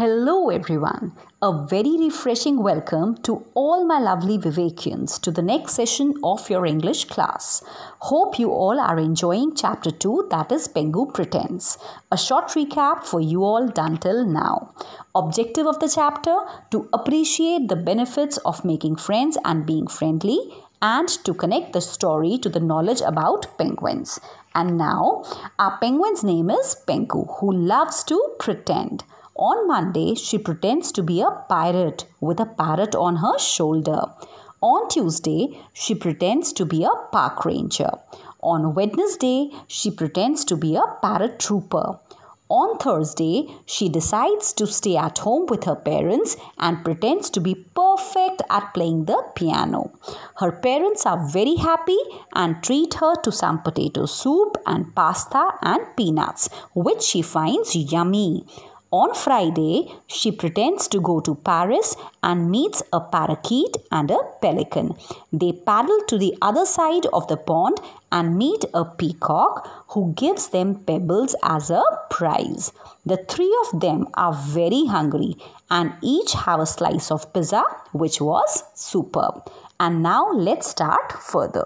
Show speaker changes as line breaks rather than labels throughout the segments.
Hello, everyone. A very refreshing welcome to all my lovely Vivekians to the next session of your English class. Hope you all are enjoying chapter 2, that is Pengu Pretends. A short recap for you all done till now. Objective of the chapter to appreciate the benefits of making friends and being friendly and to connect the story to the knowledge about penguins. And now, our penguin's name is Pengu, who loves to pretend. On Monday, she pretends to be a pirate with a parrot on her shoulder. On Tuesday, she pretends to be a park ranger. On Wednesday, she pretends to be a paratrooper. On Thursday, she decides to stay at home with her parents and pretends to be perfect at playing the piano. Her parents are very happy and treat her to some potato soup and pasta and peanuts, which she finds yummy. On Friday, she pretends to go to Paris and meets a parakeet and a pelican. They paddle to the other side of the pond and meet a peacock who gives them pebbles as a prize. The three of them are very hungry and each have a slice of pizza, which was superb. And now let's start further.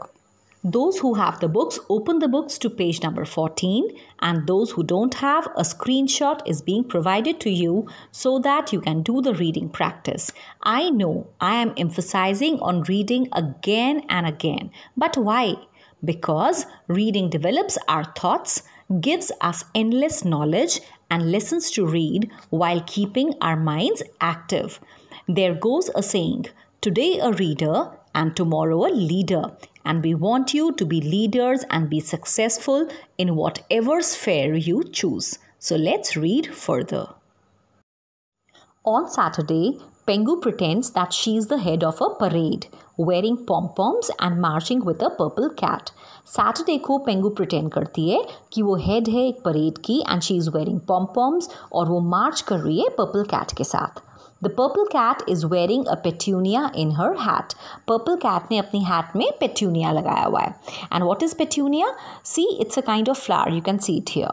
Those who have the books, open the books to page number 14 and those who don't have, a screenshot is being provided to you so that you can do the reading practice. I know I am emphasizing on reading again and again, but why? Because reading develops our thoughts, gives us endless knowledge and lessons to read while keeping our minds active. There goes a saying, today a reader and tomorrow a leader and we want you to be leaders and be successful in whatever sphere you choose. So let's read further. On Saturday, Pengu pretends that she is the head of a parade, wearing pom-poms and marching with a purple cat. Saturday को Pengu pretend करती है कि वो head है एक parade की and she is wearing pom-poms or वो march कर रही है purple cat के साथ the purple cat is wearing a petunia in her hat. Purple cat ne apni hat mein petunia lagaya hua hai. And what is petunia? See, it's a kind of flower. You can see it here.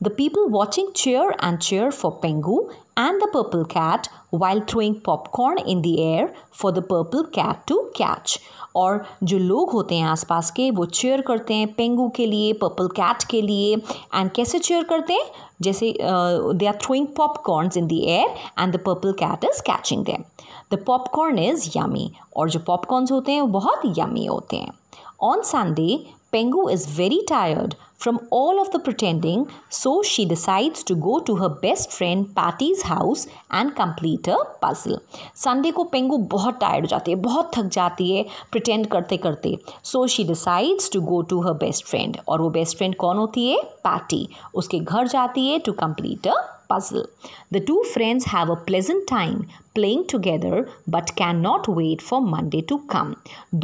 The people watching cheer and cheer for Pengu and the purple cat while throwing popcorn in the air for the purple cat to catch. or जो लोग होते हैं आसपास के वो cheer करते हैं पेंगू के लिए purple cat के लिए and कैसे cheer करते हैं जैसे uh, they are throwing popcorns in the air and the purple cat is catching them. The popcorn is yummy. or जो popcorns होते हैं बहुत yummy होते हैं. On Sunday, Pengu is very tired from all of the pretending, so she decides to go to her best friend Patty's house and complete a puzzle. Sunday ko पेंगू bahut tired jati hai, bahut thak jati hai, pretend karte karte. So she decides to go to her best friend. और wo best friend कौन होती Patty. Uske ghar jati hai to complete a puzzle. The two friends have a pleasant time playing together but cannot wait for Monday to come.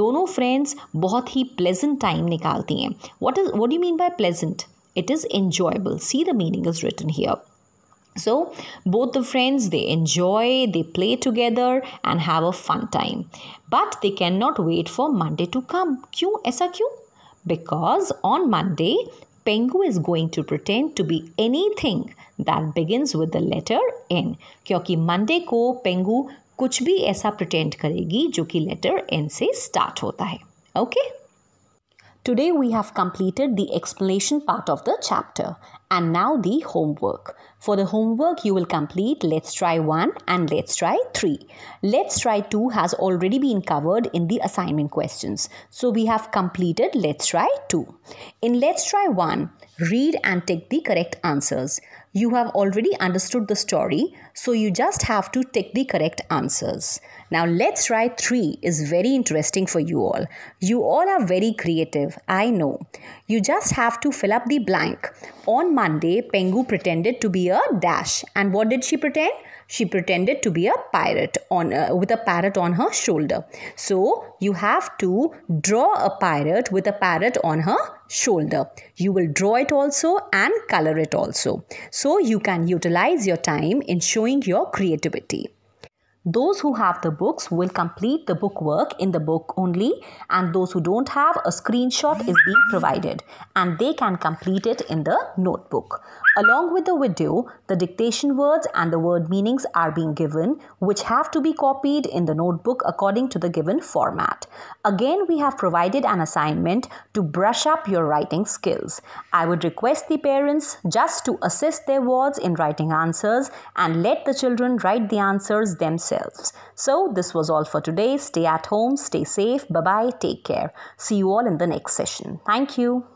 दोनों friends बहुत ही pleasant time निकालती हैं What is what do you mean by pleasant? It is enjoyable. See the meaning is written here. So, both the friends they enjoy, they play together and have a fun time. But they cannot wait for Monday to come. क्यों ऐसा क्यों? Because on Monday, Pengu is going to pretend to be anything that begins with the letter N. क्योंकि Monday को पेंगू कुछ भी ऐसा pretend करेगी जो कि N N से start होता है Okay? Today we have completed the explanation part of the chapter and now the homework. For the homework you will complete let's try 1 and let's try 3. Let's try 2 has already been covered in the assignment questions. So we have completed let's try 2. In let's try 1, read and tick the correct answers. You have already understood the story so you just have to tick the correct answers. Now let's try 3 is very interesting for you all. You all are very creative, I know. You just have to fill up the blank on Monday, Pengu pretended to be a dash. And what did she pretend? She pretended to be a pirate on uh, with a parrot on her shoulder. So you have to draw a pirate with a parrot on her shoulder. You will draw it also and color it also. So you can utilize your time in showing your creativity. Those who have the books will complete the bookwork in the book only and those who don't have a screenshot is being provided and they can complete it in the notebook. Along with the video, the dictation words and the word meanings are being given which have to be copied in the notebook according to the given format. Again, we have provided an assignment to brush up your writing skills. I would request the parents just to assist their wards in writing answers and let the children write the answers themselves so, this was all for today. Stay at home, stay safe. Bye bye. Take care. See you all in the next session. Thank you.